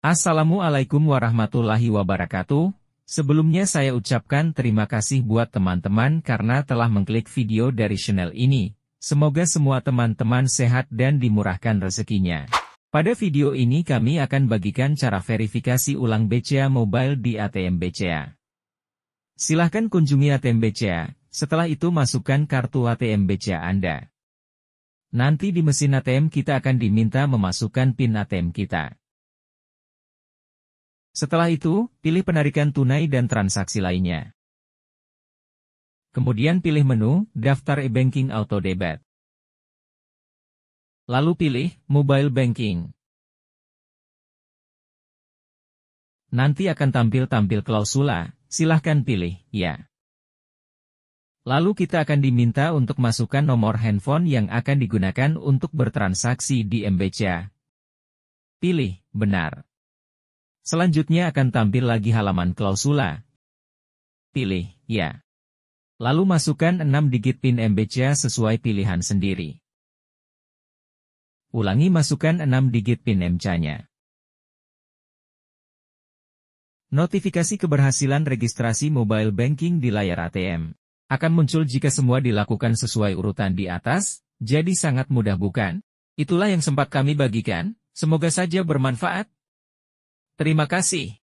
Assalamualaikum warahmatullahi wabarakatuh. Sebelumnya saya ucapkan terima kasih buat teman-teman karena telah mengklik video dari channel ini. Semoga semua teman-teman sehat dan dimurahkan rezekinya. Pada video ini kami akan bagikan cara verifikasi ulang BCA Mobile di ATM BCA. Silahkan kunjungi ATM BCA, setelah itu masukkan kartu ATM BCA Anda. Nanti di mesin ATM kita akan diminta memasukkan PIN ATM kita. Setelah itu, pilih penarikan tunai dan transaksi lainnya. Kemudian pilih menu, daftar e-banking auto debit. Lalu pilih, mobile banking. Nanti akan tampil-tampil klausula, silahkan pilih, ya. Lalu kita akan diminta untuk masukkan nomor handphone yang akan digunakan untuk bertransaksi di MBCA. Pilih, benar. Selanjutnya akan tampil lagi halaman klausula. Pilih, ya. Lalu masukkan 6 digit PIN MBCA sesuai pilihan sendiri. Ulangi masukkan 6 digit PIN MCA-nya. Notifikasi keberhasilan registrasi mobile banking di layar ATM akan muncul jika semua dilakukan sesuai urutan di atas, jadi sangat mudah bukan? Itulah yang sempat kami bagikan, semoga saja bermanfaat. Terima kasih.